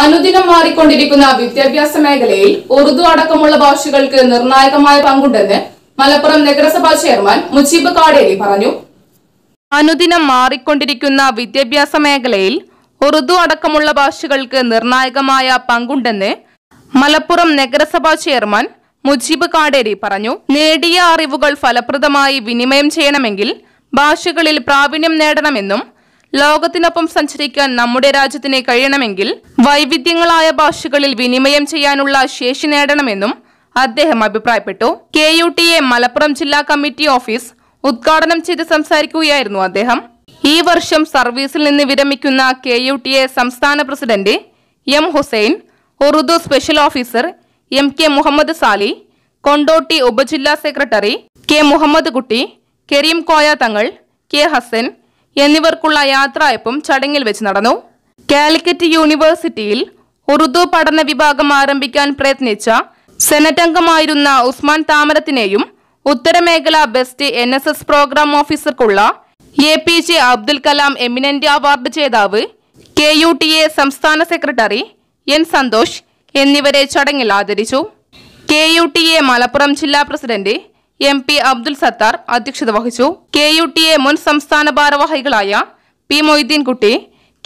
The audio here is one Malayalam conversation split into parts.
അനുദിനം മാറിക്കൊണ്ടിരിക്കുന്ന വിദ്യാഭ്യാസ മേഖലയിൽ ഉറുദു അടക്കമുള്ള ഭാഷകൾക്ക് നിർണായകമായ പങ്കുണ്ടെന്ന് മലപ്പുറം നഗരസഭാ ചെയർമാൻ മുജീബ് കാടേരി പറഞ്ഞു അനുദിനം മാറിക്കൊണ്ടിരിക്കുന്ന വിദ്യാഭ്യാസ മേഖലയിൽ ഉറുദു അടക്കമുള്ള ഭാഷകൾക്ക് നിർണായകമായ പങ്കുണ്ടെന്ന് മലപ്പുറം നഗരസഭാ ചെയർമാൻ മുജീബ് കാടേരി പറഞ്ഞു നേടിയ അറിവുകൾ ഫലപ്രദമായി വിനിമയം ചെയ്യണമെങ്കിൽ ഭാഷകളിൽ പ്രാവീണ്യം നേടണമെന്നും ലോകത്തിനൊപ്പം സഞ്ചരിക്കാൻ നമ്മുടെ രാജ്യത്തിന് കഴിയണമെങ്കിൽ വൈവിധ്യങ്ങളായ ഭാഷകളിൽ വിനിമയം ചെയ്യാനുള്ള ശേഷി നേടണമെന്നും അദ്ദേഹം അഭിപ്രായപ്പെട്ടു K U T A Malappuram ജില്ലാ കമ്മിറ്റി ഓഫീസ് ഉദ്ഘാടനം ചെയ്ത് സംസാരിക്കുകയായിരുന്നു അദ്ദേഹം ഈ വർഷം സർവീസിൽ നിന്ന് വിരമിക്കുന്ന കെ യു ടി എ സംസ്ഥാന president M Hussain Urdu special officer M K Muhammad Sali Kondotty ഉപജില്ലാ സെക്രട്ടറി കെ മുഹമ്മദ് കുട്ടി കെരീം കോയ തങ്ങൾ കെ ഹസൻ എന്നിവർക്കുള്ള യാത്രയപ്പും ചടങ്ങിൽ വെച്ച് നടന്നു കാലിക്കറ്റ് യൂണിവേഴ്സിറ്റിയിൽ ഉറുദു പഠന വിഭാഗം ആരംഭിക്കാൻ പ്രയത്നിച്ച സെനറ്റ് അംഗമായിരുന്ന ഉസ്മാൻ താമരത്തിനെയും ഉത്തരമേഖല best N S S programme ഓഫീസർക്കുള്ള A P J Abdul Kalam eminent award ജേതാവ് കെ യു ടി എ സംസ്ഥാന സെക്രട്ടറി എൻ സന്തോഷ് എന്നിവരെ ചടങ്ങിൽ ആദരിച്ചു K U T A Malappuram ജില്ലാ president M P Abdul Sathar അധ്യക്ഷത വഹിച്ചു കെ യു ടി എ മുൻ സംസ്ഥാന ഭാരവാഹികളായ P Moideenkutty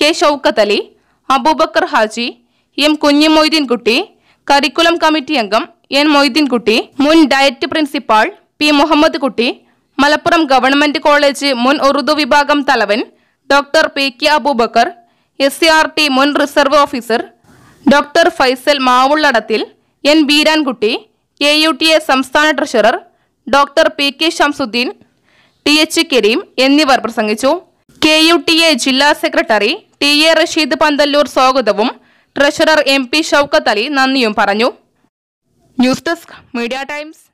K Shoukath Ali Aboobacker Haji M Kunhi Moideenkutty curriculum committee അംഗം എൻ മൊയ്തീൻകുട്ടി മുൻ ഡയറ്റ് പ്രിൻസിപ്പാൾ പി മുഹമ്മദ് കുട്ടി മലപ്പുറം ഗവൺമെന്റ് കോളേജ് മുൻ ഉറുദു വിഭാഗം തലവൻ doctor P K Aboobacker S C R T മുൻ റിസർവ് ഓഫീസർ ഡോക്ടർ ഫൈസൽ മാവുള്ളടത്തിൽ N Beerankutty K U T A സംസ്ഥാന treasurer doctor P K Shamsuddin T H Kareem എന്നിവർ പ്രസംഗിച്ചു കെ യു ടി എ ജില്ലാ സെക്രട്ടറി ടി എ റഷീദ് പന്തല്ലൂർ സ്വാഗതവും treasurer M P Shoukath Ali നന്ദിയും പറഞ്ഞു ന്യൂസ് ഡെസ്ക് മീഡിയ ടൈംസ്